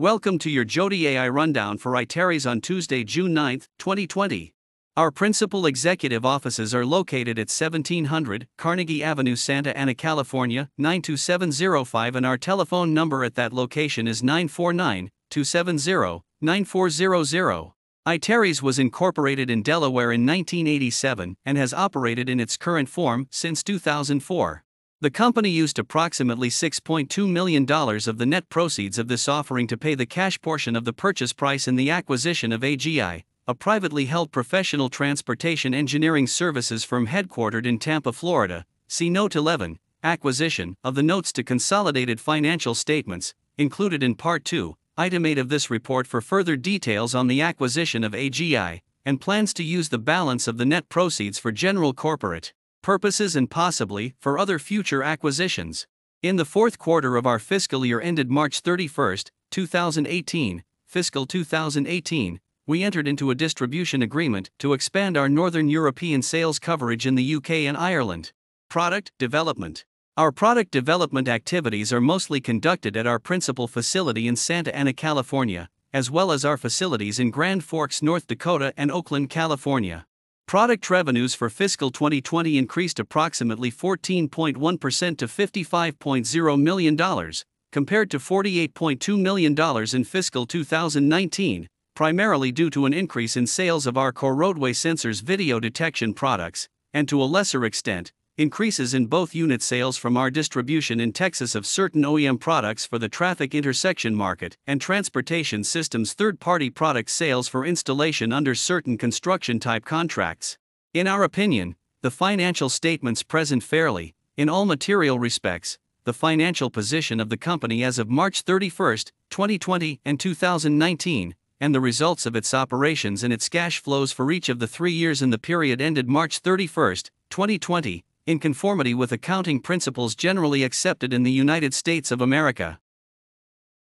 Welcome to your Jodi AI Rundown for iTerries on Tuesday, June 9, 2020. Our principal executive offices are located at 1700 Carnegie Avenue, Santa Ana, California, 92705, and our telephone number at that location is 949 270 9400. iTerries was incorporated in Delaware in 1987 and has operated in its current form since 2004. The company used approximately $6.2 million of the net proceeds of this offering to pay the cash portion of the purchase price in the acquisition of AGI, a privately held professional transportation engineering services firm headquartered in Tampa, Florida. See Note 11 Acquisition of the Notes to Consolidated Financial Statements, included in Part 2, Item 8 of this report for further details on the acquisition of AGI and plans to use the balance of the net proceeds for general corporate purposes and possibly for other future acquisitions. In the fourth quarter of our fiscal year ended March 31, 2018, fiscal 2018, we entered into a distribution agreement to expand our Northern European sales coverage in the UK and Ireland. Product Development Our product development activities are mostly conducted at our principal facility in Santa Ana, California, as well as our facilities in Grand Forks, North Dakota, and Oakland, California. Product revenues for fiscal 2020 increased approximately 14.1% to $55.0 million, compared to $48.2 million in fiscal 2019, primarily due to an increase in sales of our core roadway sensors video detection products, and to a lesser extent, increases in both unit sales from our distribution in Texas of certain OEM products for the traffic intersection market and transportation systems third party product sales for installation under certain construction type contracts. In our opinion, the financial statements present fairly, in all material respects, the financial position of the company as of March 31, 2020 and 2019, and the results of its operations and its cash flows for each of the three years in the period ended March 31, 2020, in conformity with accounting principles generally accepted in the United States of America.